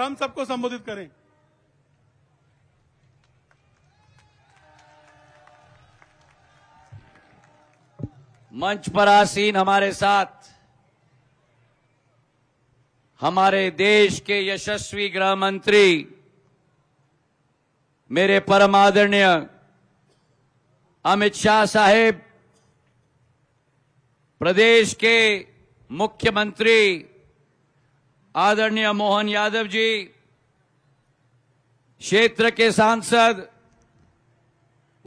हम सबको संबोधित करें मंच पर आसीन हमारे साथ हमारे देश के यशस्वी गृह मंत्री मेरे परम आदरणीय अमित शाह साहेब प्रदेश के मुख्यमंत्री आदरणीय मोहन यादव जी क्षेत्र के सांसद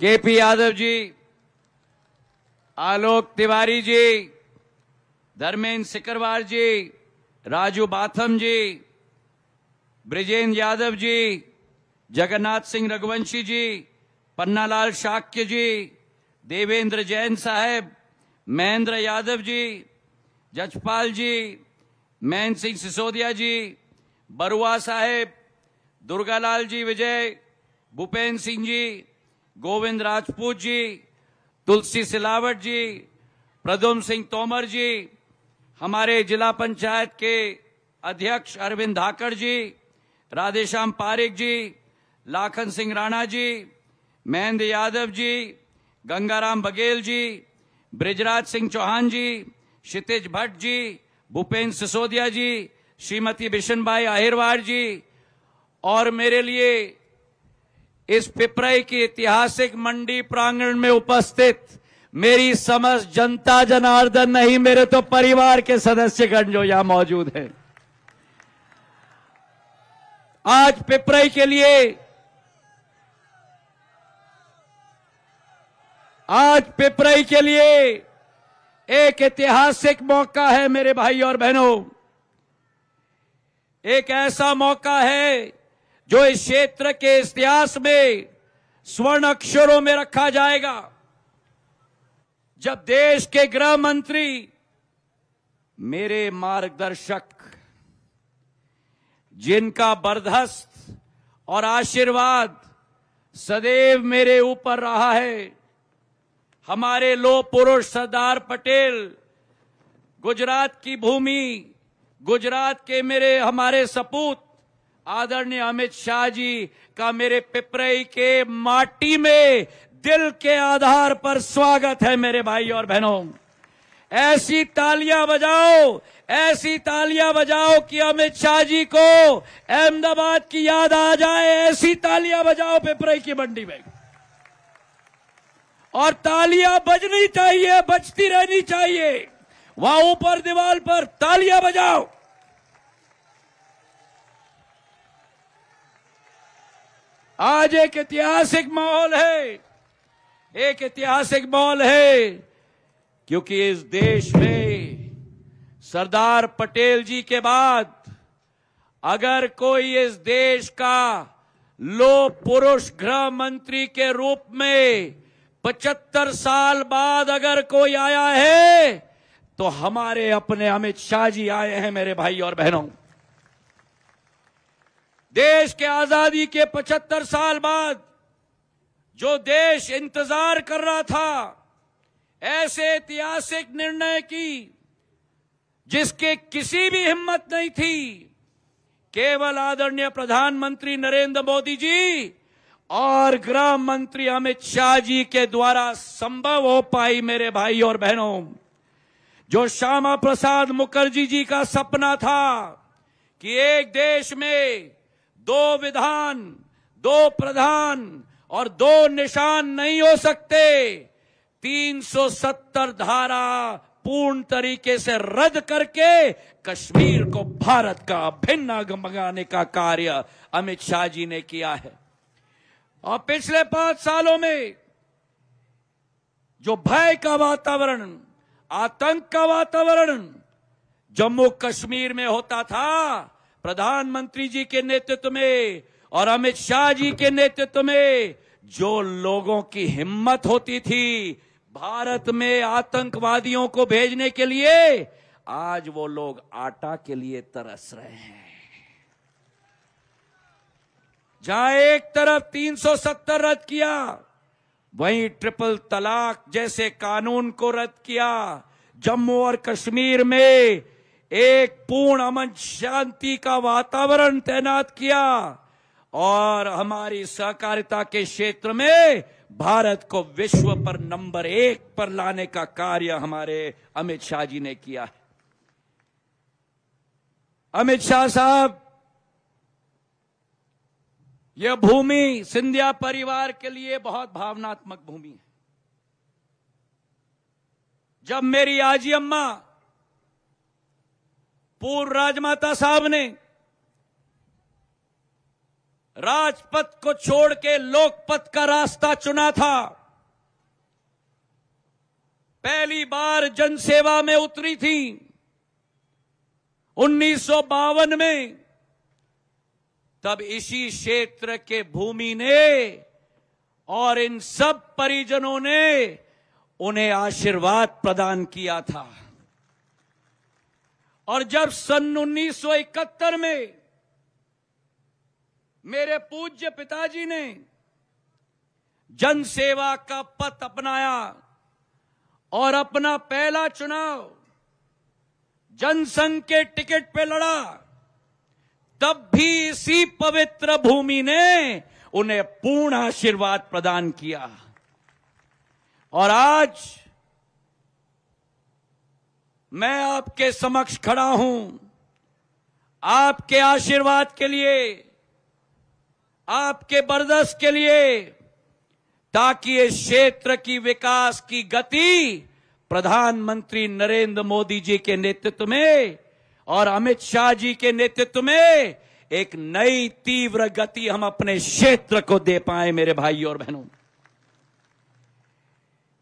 के पी यादव जी आलोक तिवारी जी धर्मेंद्र सिकरवार जी राजू बाथम जी ब्रिजेंद्र यादव जी जगन्नाथ सिंह रघुवंशी जी पन्नालाल शाक्य जी देवेंद्र जैन साहेब महेंद्र यादव जी जजपाल जी मैन सिंह सिसोदिया जी बरुआ साहेब दुर्गालाल जी विजय भूपेन्द्र सिंह जी गोविंद राजपूत जी तुलसी सिलावट जी प्रदुम सिंह तोमर जी हमारे जिला पंचायत के अध्यक्ष अरविंद धाकड़ जी राधेश्याम पारिक जी लाखन सिंह राणा जी महेंद्र यादव जी गंगाराम बघेल जी ब्रिजराज सिंह चौहान जी क्षितिज भट्ट जी भूपेन्द्र सिसोदिया जी श्रीमती बिशन भाई अहिरवार जी और मेरे लिए इस पिपराई की ऐतिहासिक मंडी प्रांगण में उपस्थित मेरी समझ जनता जनार्दन नहीं मेरे तो परिवार के सदस्यगण जो यहां मौजूद हैं आज पिपराई के लिए आज पिपराई के लिए एक ऐतिहासिक मौका है मेरे भाई और बहनों एक ऐसा मौका है जो इस क्षेत्र के इतिहास में स्वर्ण अक्षरों में रखा जाएगा जब देश के गृह मंत्री मेरे मार्गदर्शक जिनका बर्दस्त और आशीर्वाद सदैव मेरे ऊपर रहा है हमारे लोह पुरुष सरदार पटेल गुजरात की भूमि गुजरात के मेरे हमारे सपूत आदरणीय अमित शाह जी का मेरे पिपरई के माटी में दिल के आधार पर स्वागत है मेरे भाई और बहनों ऐसी तालियां बजाओ ऐसी तालियां बजाओ कि अमित शाह जी को अहमदाबाद की याद आ जाए ऐसी तालियां बजाओ पिपरई की मंडी में और तालियां बजनी चाहिए बजती रहनी चाहिए वहां ऊपर दीवार पर तालियां बजाओ आज एक ऐतिहासिक माहौल है एक ऐतिहासिक माहौल है क्योंकि इस देश में सरदार पटेल जी के बाद अगर कोई इस देश का लो पुरुष गृह मंत्री के रूप में पचहत्तर साल बाद अगर कोई आया है तो हमारे अपने अमित शाह जी आए हैं मेरे भाई और बहनों देश के आजादी के पचहत्तर साल बाद जो देश इंतजार कर रहा था ऐसे ऐतिहासिक निर्णय की जिसके किसी भी हिम्मत नहीं थी केवल आदरणीय प्रधानमंत्री नरेंद्र मोदी जी और गृह मंत्री अमित शाह जी के द्वारा संभव हो पाई मेरे भाई और बहनों जो श्यामा प्रसाद मुखर्जी जी का सपना था कि एक देश में दो विधान दो प्रधान और दो निशान नहीं हो सकते 370 धारा पूर्ण तरीके से रद्द करके कश्मीर को भारत का अभिन्न मंगाने का कार्य अमित शाह जी ने किया है और पिछले पांच सालों में जो भय का वातावरण आतंक का वातावरण जम्मू कश्मीर में होता था प्रधानमंत्री जी के नेतृत्व में और अमित शाह जी के नेतृत्व में जो लोगों की हिम्मत होती थी भारत में आतंकवादियों को भेजने के लिए आज वो लोग आटा के लिए तरस रहे हैं जहां एक तरफ 370 रद्द किया वहीं ट्रिपल तलाक जैसे कानून को रद्द किया जम्मू और कश्मीर में एक पूर्ण अमन शांति का वातावरण तैनात किया और हमारी सहकारिता के क्षेत्र में भारत को विश्व पर नंबर एक पर लाने का कार्य हमारे अमित शाह जी ने किया है अमित शाह साहब यह भूमि सिंधिया परिवार के लिए बहुत भावनात्मक भूमि है जब मेरी आजी अम्मा पूर्व राजमाता साहब ने राजपथ को छोड़ के लोकपथ का रास्ता चुना था पहली बार जनसेवा में उतरी थी उन्नीस में तब इसी क्षेत्र के भूमि ने और इन सब परिजनों ने उन्हें आशीर्वाद प्रदान किया था और जब सन 1971 में मेरे पूज्य पिताजी ने जनसेवा का पथ अपनाया और अपना पहला चुनाव जनसंघ के टिकट पे लड़ा तब भी इसी पवित्र भूमि ने उन्हें पूर्ण आशीर्वाद प्रदान किया और आज मैं आपके समक्ष खड़ा हूं आपके आशीर्वाद के लिए आपके बरदस्त के लिए ताकि इस क्षेत्र की विकास की गति प्रधानमंत्री नरेंद्र मोदी जी के नेतृत्व में और अमित शाह जी के नेतृत्व में एक नई तीव्र गति हम अपने क्षेत्र को दे पाए मेरे भाई और बहनों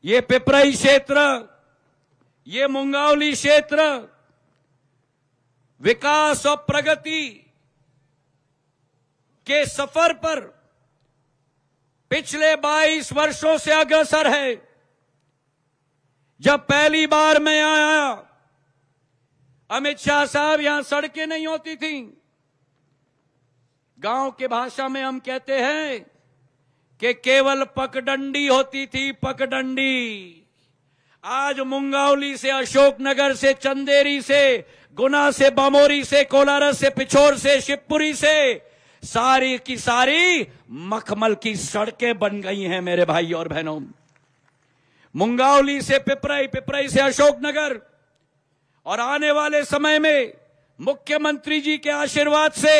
ये पिपराई क्षेत्र ये मुंगावली क्षेत्र विकास और प्रगति के सफर पर पिछले 22 वर्षों से अग्रसर है जब पहली बार मैं आया अमित शाह साहब यहां सड़कें नहीं होती थी गांव के भाषा में हम कहते हैं कि केवल पकडंडी होती थी पकडंडी आज मुंगावली से अशोकनगर से चंदेरी से गुना से बामोरी से कोलारस से पिछोर से शिवपुरी से सारी की सारी मखमल की सड़कें बन गई हैं मेरे भाई और बहनों मुंगावली से पिपराई पिपराई से अशोकनगर और आने वाले समय में मुख्यमंत्री जी के आशीर्वाद से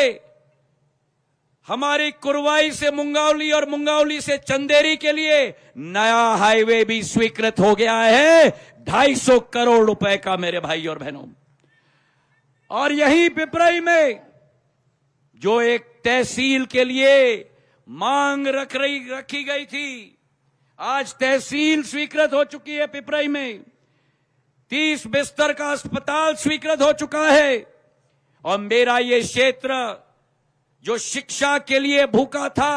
हमारी कुरवाई से मुंगावली और मुंगावली से चंदेरी के लिए नया हाईवे भी स्वीकृत हो गया है 250 करोड़ रुपए का मेरे भाई और बहनों और यही पिपराई में जो एक तहसील के लिए मांग रख रही रखी गई थी आज तहसील स्वीकृत हो चुकी है पिपराई में तीस बिस्तर का अस्पताल स्वीकृत हो चुका है और मेरा ये क्षेत्र जो शिक्षा के लिए भूखा था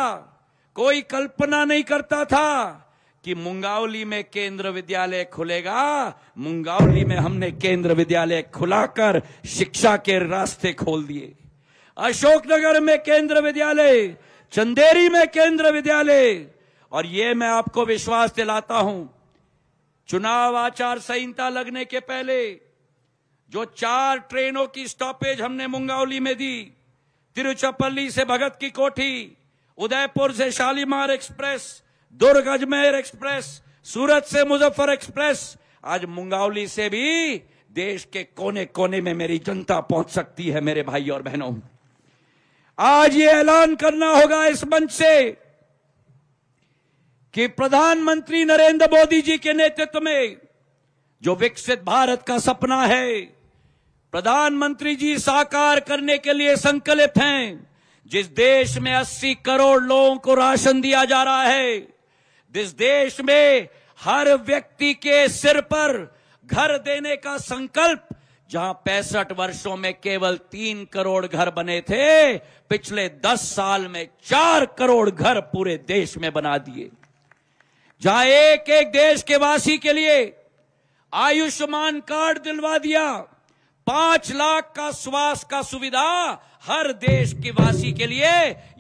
कोई कल्पना नहीं करता था कि मुंगावली में केंद्र विद्यालय खुलेगा मुंगावली में हमने केंद्र विद्यालय खुलाकर शिक्षा के रास्ते खोल दिए अशोकनगर में केंद्र विद्यालय चंदेरी में केंद्र विद्यालय और ये मैं आपको विश्वास दिलाता हूं चुनाव आचार संहिता लगने के पहले जो चार ट्रेनों की स्टॉपेज हमने मुंगावली में दी तिरुचपल्ली से भगत की कोठी उदयपुर से शालीमार एक्सप्रेस दुर्ग अजमेर एक्सप्रेस सूरत से मुजफ्फर एक्सप्रेस आज मुंगावली से भी देश के कोने कोने में मेरी जनता पहुंच सकती है मेरे भाई और बहनों आज ये ऐलान करना होगा इस मंच से कि प्रधानमंत्री नरेंद्र मोदी जी के नेतृत्व में जो विकसित भारत का सपना है प्रधानमंत्री जी साकार करने के लिए संकल्प हैं जिस देश में 80 करोड़ लोगों को राशन दिया जा रहा है जिस देश में हर व्यक्ति के सिर पर घर देने का संकल्प जहां पैंसठ वर्षों में केवल तीन करोड़ घर बने थे पिछले दस साल में चार करोड़ घर पूरे देश में बना दिए जहां एक एक देश के वासी के लिए आयुष्मान कार्ड दिलवा दिया पांच लाख का स्वास्थ्य का सुविधा हर देश के वासी के लिए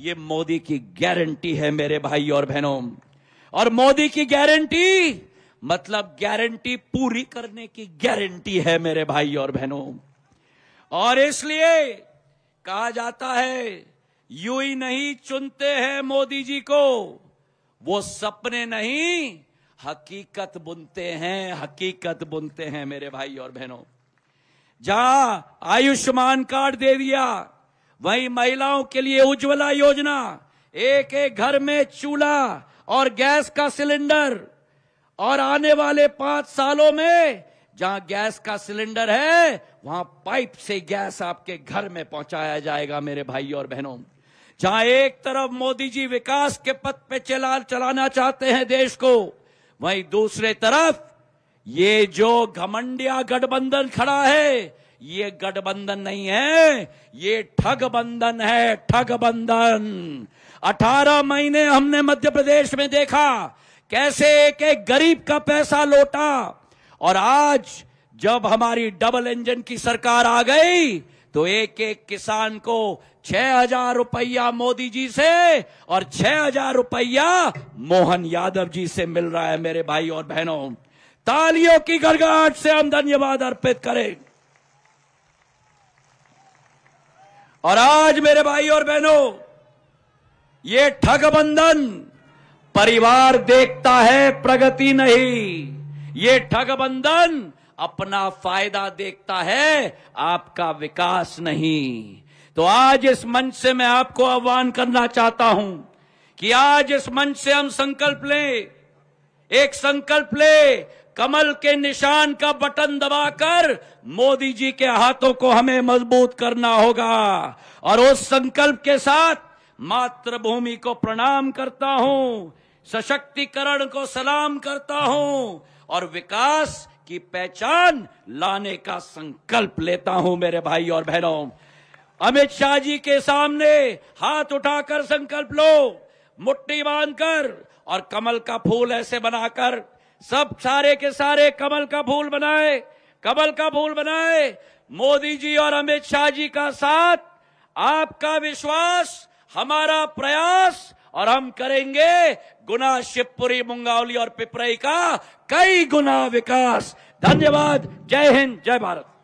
ये मोदी की गारंटी है मेरे भाई और बहनों और मोदी की गारंटी मतलब गारंटी पूरी करने की गारंटी है मेरे भाई और बहनों और इसलिए कहा जाता है यू ही नहीं चुनते हैं मोदी जी को वो सपने नहीं हकीकत बुनते हैं हकीकत बुनते हैं मेरे भाई और बहनों जहां आयुष्मान कार्ड दे दिया वहीं महिलाओं के लिए उज्ज्वला योजना एक एक घर में चूल्हा और गैस का सिलेंडर और आने वाले पांच सालों में जहां गैस का सिलेंडर है वहां पाइप से गैस आपके घर में पहुंचाया जाएगा मेरे भाई और बहनों जहां एक तरफ मोदी जी विकास के पथ पे चला चलाना चाहते हैं देश को वहीं दूसरे तरफ ये जो घमंडिया गठबंधन खड़ा है ये गठबंधन नहीं है ये ठग बंधन है ठग बंधन अठारह महीने हमने मध्य प्रदेश में देखा कैसे एक एक गरीब का पैसा लौटा और आज जब हमारी डबल इंजन की सरकार आ गई तो एक एक किसान को छह हजार रुपया मोदी जी से और छह हजार रुपया मोहन यादव जी से मिल रहा है मेरे भाई और बहनों तालियों की गड़गड़ाहट से हम धन्यवाद अर्पित करें और आज मेरे भाई और बहनों ये ठगबंधन परिवार देखता है प्रगति नहीं ये ठगबंधन अपना फायदा देखता है आपका विकास नहीं तो आज इस मंच से मैं आपको आह्वान करना चाहता हूं कि आज इस मंच से हम संकल्प लें एक संकल्प ले कमल के निशान का बटन दबाकर मोदी जी के हाथों को हमें मजबूत करना होगा और उस संकल्प के साथ मातृभूमि को प्रणाम करता हूं सशक्तिकरण को सलाम करता हूं और विकास की पहचान लाने का संकल्प लेता हूं मेरे भाई और बहनों अमित शाह जी के सामने हाथ उठाकर संकल्प लो मुट्ठी बांधकर और कमल का फूल ऐसे बनाकर सब सारे के सारे कमल का फूल बनाए कमल का फूल बनाए मोदी जी और अमित शाह जी का साथ आपका विश्वास हमारा प्रयास और हम करेंगे गुना शिवपुरी मुंगावली और पिपरई का कई गुना विकास धन्यवाद जय हिंद जय भारत